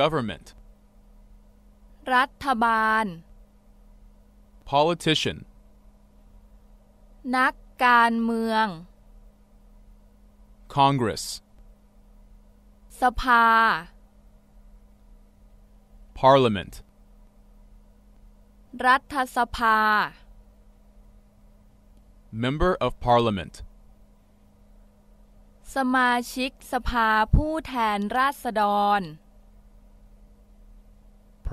government รัฐบาล politician นักการเมือง congress สภา parliament รัฐสภา member of parliament สมาชิกสภาผู้แทนราษฎร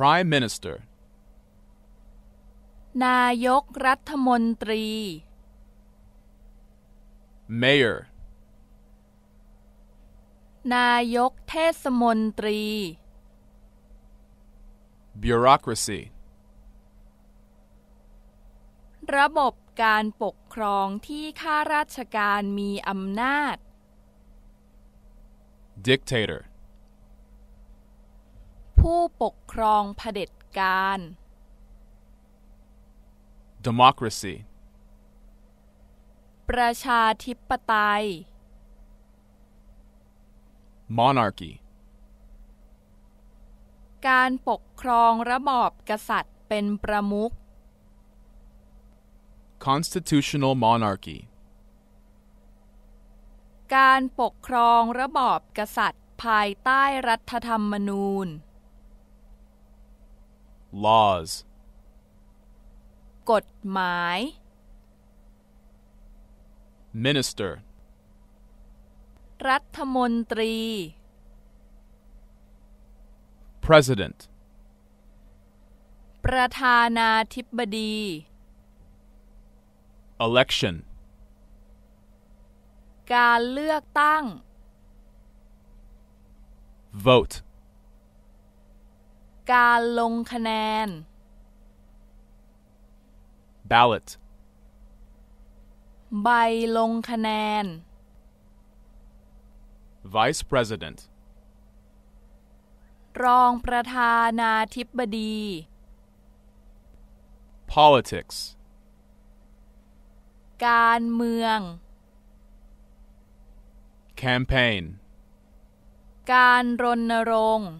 Prime Minister นายกรัฐมนตรี Mayor นายกเทศมนตรี Bureaucracy ระบบการปกครองที่ข้าราชการมีอำนาจ Dictator ผู้ปกครองเผด็จการ democracy ประชาธิปไตย monarchy การปกครองระบอบกษัตริย์เป็นประมุข constitutional monarchy การปกครองระบอบกษัตริย์ภายใต้รัฐธรรมนูญ laws กฎหมาย minister รัฐมนตรี president ประธานาธิบดี election การเลือกตั้ง vote การลงคะแนน ballot ใบลงคะแนน vice president รองประธานาธิบดี politics การเมือง campaign การรณรงค์